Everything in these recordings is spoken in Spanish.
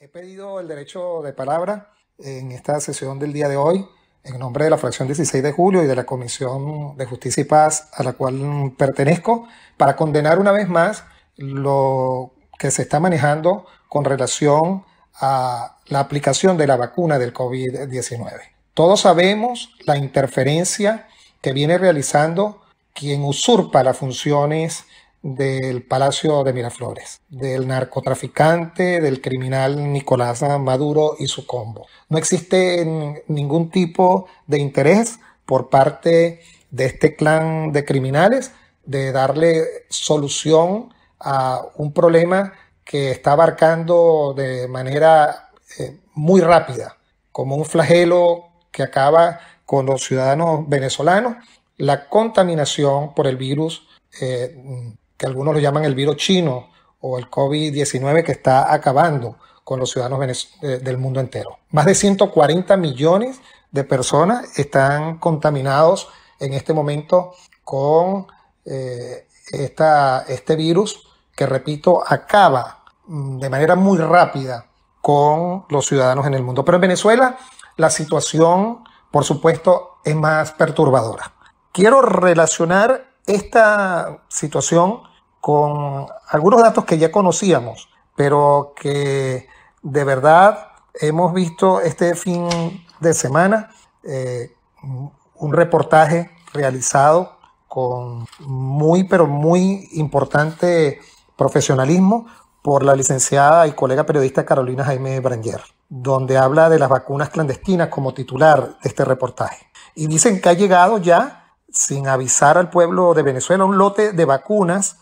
He pedido el derecho de palabra en esta sesión del día de hoy en nombre de la fracción 16 de julio y de la Comisión de Justicia y Paz a la cual pertenezco para condenar una vez más lo que se está manejando con relación a la aplicación de la vacuna del COVID-19. Todos sabemos la interferencia que viene realizando quien usurpa las funciones del Palacio de Miraflores, del narcotraficante, del criminal Nicolás Maduro y su combo. No existe ningún tipo de interés por parte de este clan de criminales de darle solución a un problema que está abarcando de manera eh, muy rápida, como un flagelo que acaba con los ciudadanos venezolanos, la contaminación por el virus eh, que algunos lo llaman el virus chino o el COVID-19 que está acabando con los ciudadanos eh, del mundo entero. Más de 140 millones de personas están contaminados en este momento con eh, este virus que, repito, acaba mm, de manera muy rápida con los ciudadanos en el mundo. Pero en Venezuela la situación, por supuesto, es más perturbadora. Quiero relacionar esta situación con algunos datos que ya conocíamos, pero que de verdad hemos visto este fin de semana eh, un reportaje realizado con muy, pero muy importante profesionalismo por la licenciada y colega periodista Carolina Jaime Branger, donde habla de las vacunas clandestinas como titular de este reportaje. Y dicen que ha llegado ya, sin avisar al pueblo de Venezuela, un lote de vacunas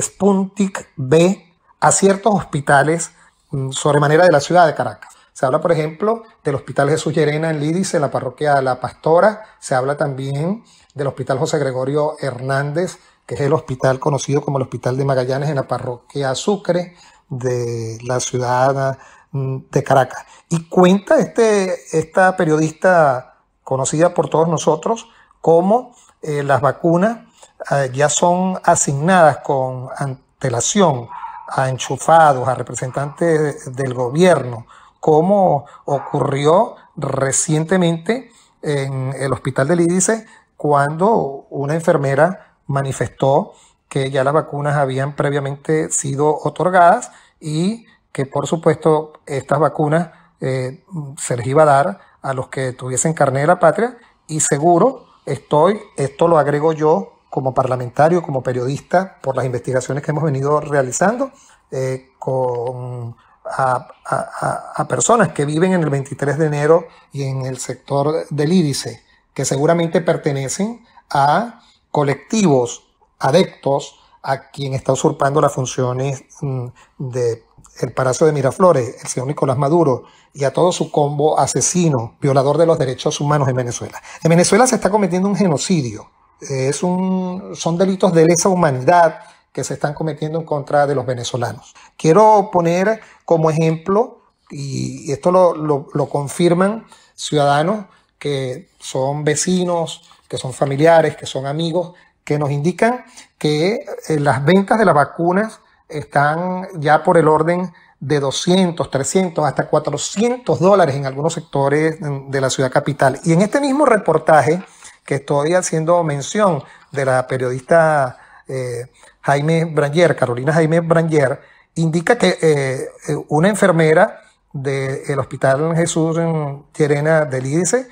Spuntic B a ciertos hospitales mm, sobremanera de la ciudad de Caracas. Se habla, por ejemplo, del Hospital Jesús Llerena en Lidice, en la parroquia La Pastora. Se habla también del Hospital José Gregorio Hernández, que es el hospital conocido como el Hospital de Magallanes en la parroquia Sucre de la ciudad mm, de Caracas. Y cuenta este, esta periodista conocida por todos nosotros como eh, las vacunas eh, ya son asignadas con antelación a enchufados, a representantes del gobierno, como ocurrió recientemente en el hospital del Lídice cuando una enfermera manifestó que ya las vacunas habían previamente sido otorgadas y que por supuesto estas vacunas eh, se les iba a dar a los que tuviesen carné de la patria y seguro estoy, esto lo agrego yo como parlamentario, como periodista, por las investigaciones que hemos venido realizando eh, con, a, personas que viven en el 23 de enero y en el sector del Ídice, que seguramente pertenecen a colectivos adeptos a quien está usurpando las funciones mm, de el Palacio de Miraflores, el señor Nicolás Maduro y a todo su combo asesino, violador de los derechos humanos en Venezuela. En Venezuela se está cometiendo un genocidio eh, es un, son delitos de lesa humanidad que se están cometiendo en contra de los venezolanos. Quiero poner como ejemplo, y esto lo, lo confirman ciudadanos que son vecinos, que son familiares, que son amigos, que nos indican que eh, las ventas de las vacunas están ya por el orden de 200, 300, hasta 400 dólares en algunos sectores de la ciudad capital. Y en este mismo reportaje, que estoy haciendo mención de la periodista eh, Jaime Branger, Carolina Jaime Branger, indica que eh, eh, una enfermera del Hospital Jesús en del Ídice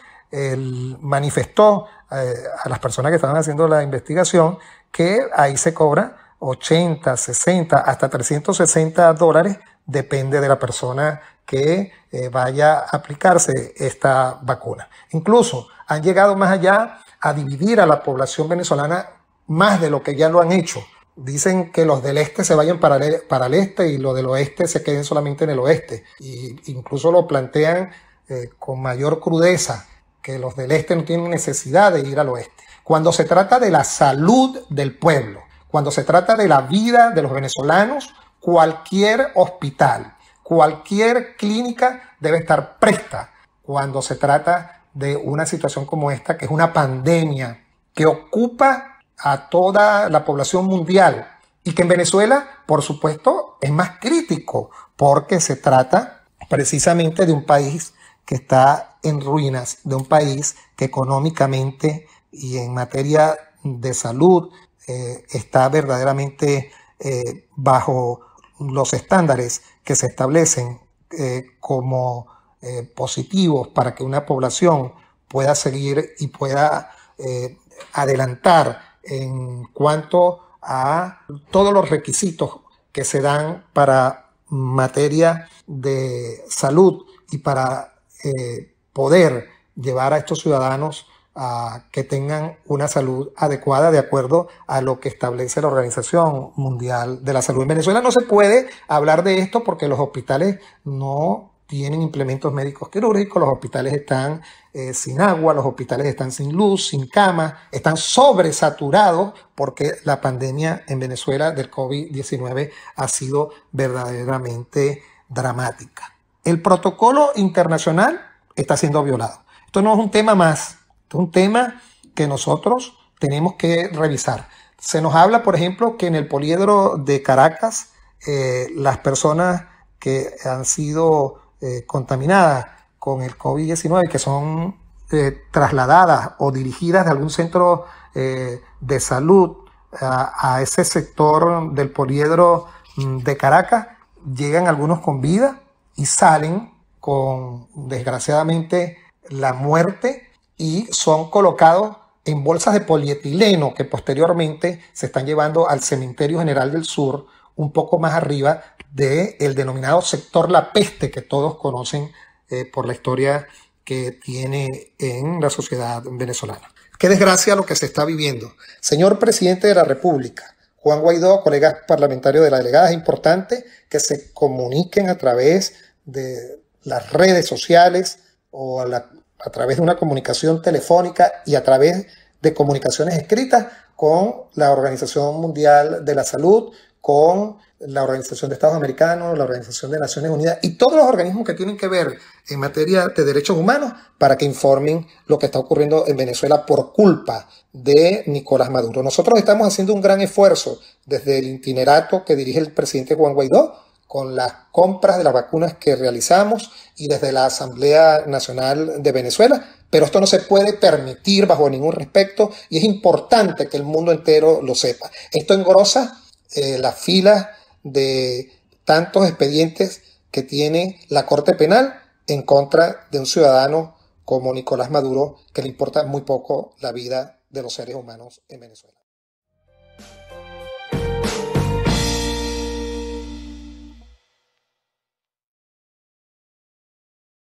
manifestó a las personas que estaban haciendo la investigación que ahí se cobra 80, 60, hasta 360 dólares, depende de la persona que vaya a aplicarse esta vacuna. Incluso han llegado más allá a dividir a la población venezolana más de lo que ya lo han hecho. Dicen que los del este se vayan para el, para el este y los del oeste se queden solamente en el oeste. Y incluso lo plantean eh, con mayor crudeza, que los del este no tienen necesidad de ir al oeste. Cuando se trata de la salud del pueblo, cuando se trata de la vida de los venezolanos, cualquier hospital, cualquier clínica debe estar presta cuando se trata de una situación como esta, que es una pandemia que ocupa a toda la población mundial y que en Venezuela, por supuesto, es más crítico porque se trata precisamente de un país que está en ruinas, de un país que económicamente y en materia de salud eh, está verdaderamente eh, bajo los estándares que se establecen eh, como eh, positivos para que una población pueda seguir y pueda eh, adelantar en cuanto a todos los requisitos que se dan para materia de salud y para eh, poder llevar a estos ciudadanos a que tengan una salud adecuada de acuerdo a lo que establece la Organización Mundial de la Salud. En Venezuela no se puede hablar de esto porque los hospitales no tienen implementos médicos quirúrgicos, los hospitales están eh, sin agua, los hospitales están sin luz, sin cama, están sobresaturados porque la pandemia en Venezuela del COVID-19 ha sido verdaderamente dramática. El protocolo internacional está siendo violado. Esto no es un tema más, es un tema que nosotros tenemos que revisar. Se nos habla, por ejemplo, que en el poliedro de Caracas eh, las personas que han sido eh, contaminadas con el COVID-19 que son eh, trasladadas o dirigidas de algún centro eh, de salud a, ese sector del poliedro mm, de Caracas, llegan algunos con vida y salen con, desgraciadamente, la muerte y son colocados en bolsas de polietileno que posteriormente se están llevando al Cementerio General del Sur un poco más arriba del el denominado sector La Peste que todos conocen eh, por la historia que tiene en la sociedad venezolana. Qué desgracia lo que se está viviendo. Señor presidente de la República, Juan Guaidó, colegas parlamentarios de la delegada, es importante que se comuniquen a través de las redes sociales o a través de una comunicación telefónica y a través de comunicaciones escritas con la Organización Mundial de la Salud, con la Organización de Estados Americanos, la Organización de Naciones Unidas y todos los organismos que tienen que ver en materia de derechos humanos para que informen lo que está ocurriendo en Venezuela por culpa de Nicolás Maduro. Nosotros estamos haciendo un gran esfuerzo desde el itinerato que dirige el presidente Juan Guaidó con las compras de las vacunas que realizamos y desde la Asamblea Nacional de Venezuela, pero esto no se puede permitir bajo ningún respecto y es importante que el mundo entero lo sepa. Esto engrosa eh, las filas de tantos expedientes que tiene la Corte Penal en contra de un ciudadano como Nicolás Maduro, que le importa muy poco la vida de los seres humanos en Venezuela.